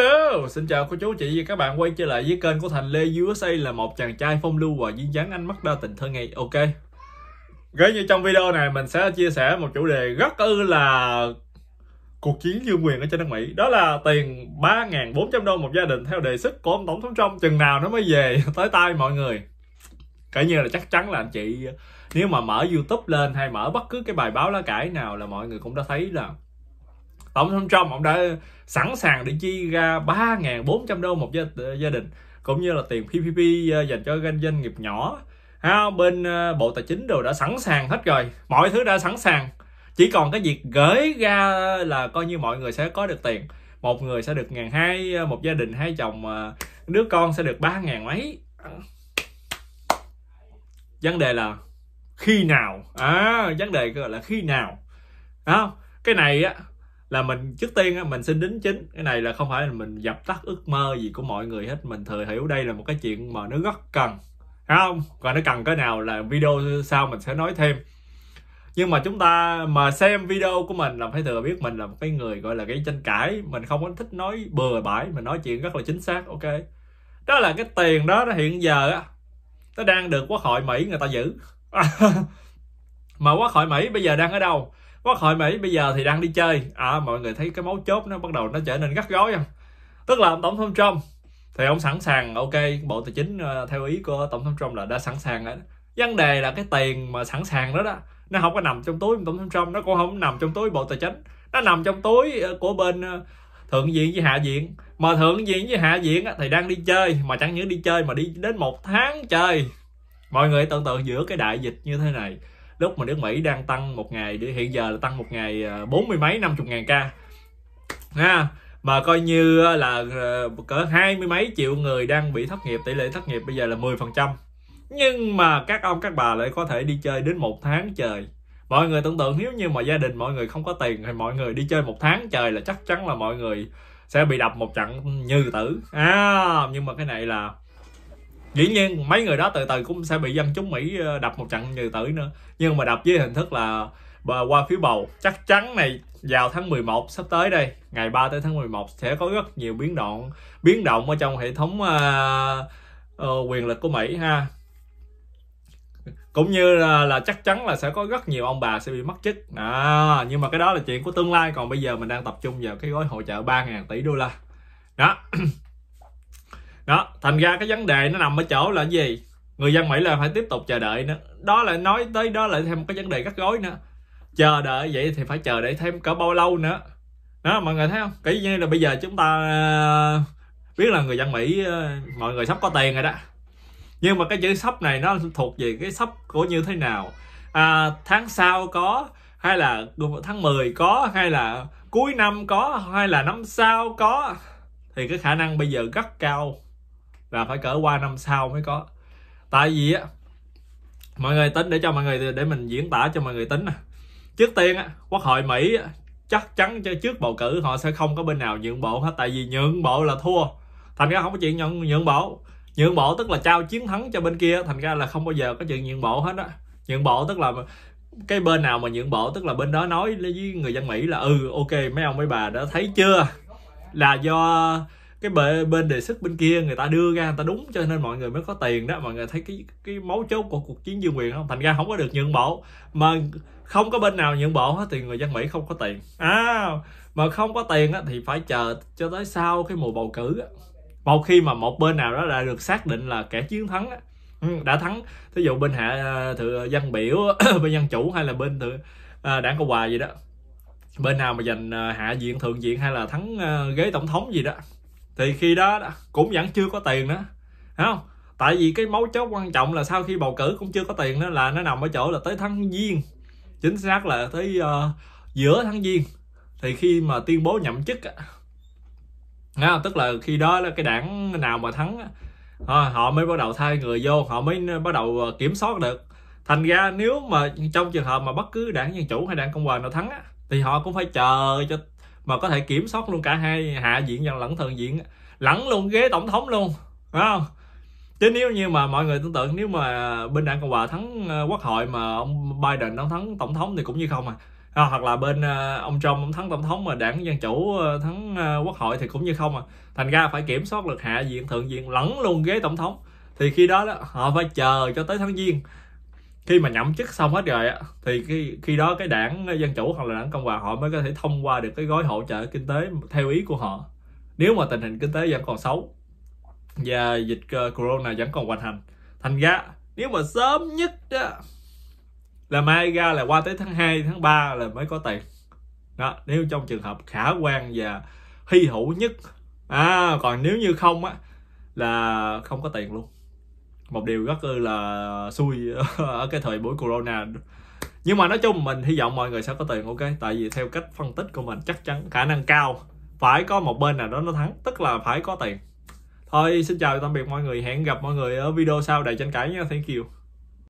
Hello, xin chào cô chú chị và các bạn quay trở lại với kênh của Thành Lê USA là một chàng trai phong lưu và duyên dáng ánh mắt đa tình thơ ngây. Ok. Gửi như trong video này mình sẽ chia sẻ một chủ đề rất ư là cuộc chiến dương quyền ở trên đất Mỹ. Đó là tiền 3.400 đô một gia đình theo đề xuất của ông Tổng thống Trump chừng nào nó mới về tới tay mọi người. Cả như là chắc chắn là anh chị nếu mà mở YouTube lên hay mở bất cứ cái bài báo lá cải nào là mọi người cũng đã thấy là tổng thống Trump ông đã sẵn sàng để chi ra 3.400 đô một gia, gia đình cũng như là tiền PPP ờ, dành cho doanh nghiệp nhỏ ha, bên ờ, Bộ Tài chính đều đã sẵn sàng hết rồi mọi thứ đã sẵn sàng chỉ còn cái việc gửi ra là coi như mọi người sẽ có được tiền một người sẽ được ngàn hai ờ, một gia đình hai chồng đứa con sẽ được ba ngàn mấy vấn đề là khi nào à vấn đề gọi là khi nào đó cái này á là mình trước tiên á, mình xin đính chính cái này là không phải là mình dập tắt ước mơ gì của mọi người hết mình thừa hiểu đây là một cái chuyện mà nó rất cần Thấy không và nó cần cái nào là video sau mình sẽ nói thêm nhưng mà chúng ta mà xem video của mình là phải thừa biết mình là một cái người gọi là gây tranh cãi mình không có thích nói bừa bãi mình nói chuyện rất là chính xác ok đó là cái tiền đó nó hiện giờ á nó đang được quốc hội mỹ người ta giữ mà quốc hội mỹ bây giờ đang ở đâu Quốc hội Mỹ bây giờ thì đang đi chơi à, mọi người thấy cái mấu chốt nó bắt đầu nó trở nên gắt gói không à. tức là tổng thống Trump thì ông sẵn sàng ok bộ tài chính ờ, theo ý của tổng thống Trump là đã sẵn sàng rồi vấn đề là cái tiền mà sẵn sàng đó đó nó không có nằm trong túi tổng thống Trump nó cũng không nằm trong túi bộ tài chính nó nằm trong túi ờ, của bên ờ, thượng viện với hạ viện mà thượng viện với hạ viện thì đang đi chơi mà chẳng những đi chơi mà đi đến một tháng chơi mọi người tưởng tượng giữa cái đại dịch như thế này lúc mà nước Mỹ đang tăng một ngày hiện giờ là tăng một ngày à, bốn mươi mấy năm chục ngàn ca ha mà coi như là ờ, cỡ hai mươi mấy triệu người đang bị thất nghiệp tỷ lệ thất nghiệp bây giờ là 10 phần trăm nhưng mà các ông các bà lại có thể đi chơi đến một tháng trời mọi người tưởng tượng nếu như mà gia đình mọi người không có tiền thì mọi người đi chơi một tháng trời là chắc chắn là mọi người sẽ bị đập một trận như tử à nhưng mà cái này là dĩ nhiên mấy người đó từ từ cũng sẽ bị dân chúng mỹ ờ, đập một trận như tử nữa nhưng mà đập với hình thức là ờ, qua phiếu bầu chắc chắn này vào tháng 11 sắp tới đây ngày 3 tới tháng 11 sẽ có rất nhiều biến động biến động ở trong hệ thống uh, uh, quyền lực của Mỹ ha cũng như là, là chắc chắn là sẽ có rất nhiều ông bà sẽ bị mất chức à, nhưng mà cái đó là chuyện của tương lai còn bây giờ mình đang tập trung vào cái gói hỗ trợ 3.000 tỷ đô la đó đó thành ra cái vấn đề nó nằm ở chỗ là gì người dân mỹ là phải tiếp tục chờ đợi nữa đó là nói tới đó là thêm một cái vấn đề gắt gối nữa chờ đợi vậy thì phải chờ đợi thêm cỡ bao lâu nữa đó mọi người thấy không kỹ như là bây giờ chúng ta ờ, biết là người dân mỹ ờ, mọi người sắp có tiền rồi đó nhưng mà cái chữ sắp này nó thuộc về cái sắp của như thế nào à, tháng sau có hay là tháng 10 có hay là cuối năm có hay là năm sau có thì cái khả năng bây giờ rất cao là phải cỡ qua năm sau mới có tại vì á mọi người tính để cho mọi người để mình diễn tả cho mọi người tính nè trước tiên á quốc hội mỹ chắc chắn cho trước bầu cử họ sẽ không có bên nào nhượng bộ hết tại vì nhượng bộ là thua thành ra không có chuyện nhượng nhượng bộ nhượng bộ tức là trao chiến thắng cho bên kia thành ra là không bao giờ có chuyện nhượng bộ hết á nhượng bộ tức là cái bên nào mà nhượng bộ tức là bên đó nói với người dân mỹ là ừ ok mấy ông mấy bà đã thấy chưa là do cái bề, bên đề xuất bên kia người ta đưa ra người ta đúng cho nên mọi người mới có tiền đó mọi người thấy cái cái máu chốt của cuộc chiến dương quyền không thành ra không có được nhượng bộ mà không có bên nào nhượng bộ hết thì người dân mỹ không có tiền à mà không có tiền á, thì phải chờ cho tới sau cái mùa bầu cử á. một khi mà một bên nào đó đã được xác định là kẻ chiến thắng á, ừ, đã thắng ví dụ bên hạ à, thượng dân biểu bên dân chủ hay là bên thượng à, đảng cộng hòa gì đó bên nào mà giành à, hạ viện thượng viện hay là thắng ghế tổng thống gì đó thì khi đó cũng vẫn chưa có tiền nữa Thấy không tại vì cái mấu chốt quan trọng là sau khi bầu cử cũng chưa có tiền nữa là nó nằm ở chỗ là tới tháng giêng chính xác là tới uh, giữa tháng giêng thì khi mà tuyên bố nhậm chức à, tức là khi đó là cái đảng nào mà thắng ờ, họ mới bắt đầu thay người vô họ mới bắt đầu ờ, kiểm soát được thành ra nếu mà trong trường hợp mà bất cứ đảng dân chủ hay đảng cộng hòa nào thắng á, thì họ cũng phải chờ cho mà có thể kiểm soát luôn cả hai hạ viện và lẫn thượng viện lẫn luôn ghế tổng thống luôn phải không chứ nếu như mà mọi người tưởng tượng nếu mà bên đảng cộng hòa thắng ờ, quốc hội mà ông biden ông thắng tổng thống thì cũng như không à à, hoặc là bên uh, ông Trump ông thắng tổng thống mà đảng dân chủ uh, thắng uh, quốc hội thì cũng như không à thành ra phải kiểm soát được hạ viện thượng viện lẫn luôn ghế tổng thống thì khi đó đó họ phải chờ cho tới tháng giêng khi mà nhậm chức xong hết rồi thì khi khi đó cái đảng dân chủ hoặc là đảng cộng hòa họ mới có thể thông qua được cái gói hỗ trợ kinh tế theo ý của họ nếu mà tình hình kinh tế vẫn còn xấu và dịch ờ, corona vẫn còn hoành hành thành ra nếu mà sớm nhất đó, là mai ra là qua tới tháng 2, tháng 3 là mới có tiền đó nếu trong trường hợp khả quan và hy hữu nhất à còn nếu như không á là không có tiền luôn một điều rất là xui ở cái thời buổi corona nhưng mà nói chung mình hy vọng mọi người sẽ có tiền ok tại vì theo cách phân tích của mình chắc chắn khả năng cao phải có một bên nào đó nó thắng tức là phải có tiền thôi xin chào tạm biệt mọi người hẹn gặp mọi người ở video sau đầy tranh cãi nha thank you